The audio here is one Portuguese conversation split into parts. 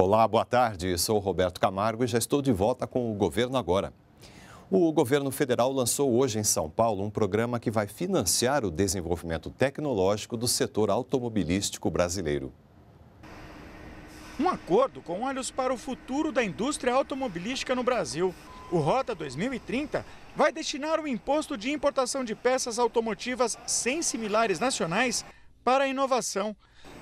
Olá, boa tarde. Sou Roberto Camargo e já estou de volta com o Governo Agora. O governo federal lançou hoje em São Paulo um programa que vai financiar o desenvolvimento tecnológico do setor automobilístico brasileiro. Um acordo com olhos para o futuro da indústria automobilística no Brasil. O Rota 2030 vai destinar o imposto de importação de peças automotivas sem similares nacionais para a inovação.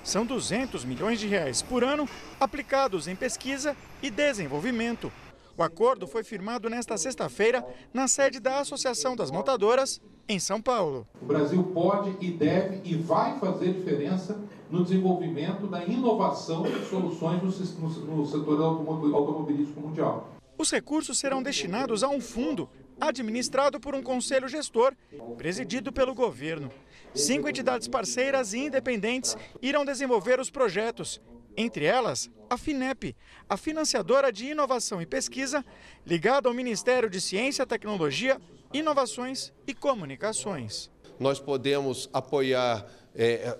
São 200 milhões de reais por ano aplicados em pesquisa e desenvolvimento. O acordo foi firmado nesta sexta-feira na sede da Associação das Montadoras, em São Paulo. O Brasil pode e deve e vai fazer diferença no desenvolvimento da inovação de soluções no, setor automobilístico mundial. Os recursos serão destinados a um fundo administrado por um conselho gestor, presidido pelo governo. Cinco entidades parceiras e independentes irão desenvolver os projetos, entre elas a FINEP, a financiadora de inovação e pesquisa, ligada ao Ministério de Ciência, Tecnologia, Inovações e Comunicações. Nós podemos apoiar. É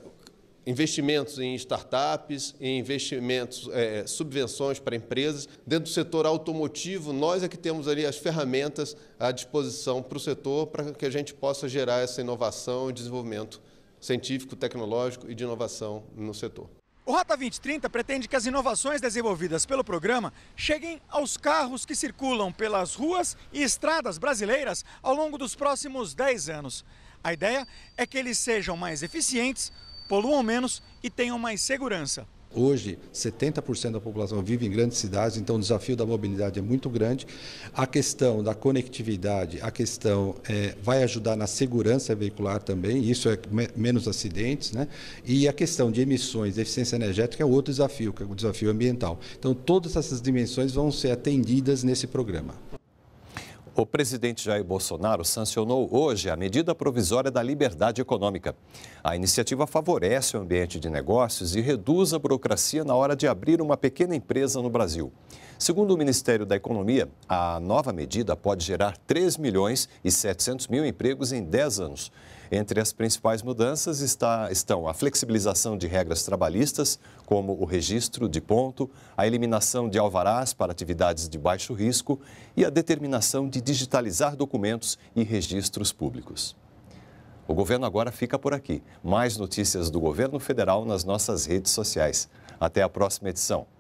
investimentos em startups, em investimentos, é, subvenções para empresas. Dentro do setor automotivo, nós é que temos ali as ferramentas à disposição para o setor para que a gente possa gerar essa inovação e desenvolvimento científico, tecnológico e de inovação no setor. O Rota 2030 pretende que as inovações desenvolvidas pelo programa cheguem aos carros que circulam pelas ruas e estradas brasileiras ao longo dos próximos 10 anos. A ideia é que eles sejam mais eficientes, poluam menos e tenham mais segurança. Hoje, 70% da população vive em grandes cidades, então o desafio da mobilidade é muito grande. A questão da conectividade, a questão é, vai ajudar na segurança veicular também, isso é me menos acidentes, né? E a questão de emissões, eficiência energética é outro desafio, que é o desafio ambiental. Então, todas essas dimensões vão ser atendidas nesse programa. O presidente Jair Bolsonaro sancionou hoje a medida provisória da liberdade econômica. A iniciativa favorece o ambiente de negócios e reduz a burocracia na hora de abrir uma pequena empresa no Brasil. Segundo o Ministério da Economia, a nova medida pode gerar 3 milhões e 700 mil empregos em 10 anos entre as principais mudanças está, estão a flexibilização de regras trabalhistas, como o registro de ponto, a eliminação de alvarás para atividades de baixo risco e a determinação de digitalizar documentos e registros públicos. O governo agora fica por aqui. Mais notícias do governo federal nas nossas redes sociais. Até a próxima edição.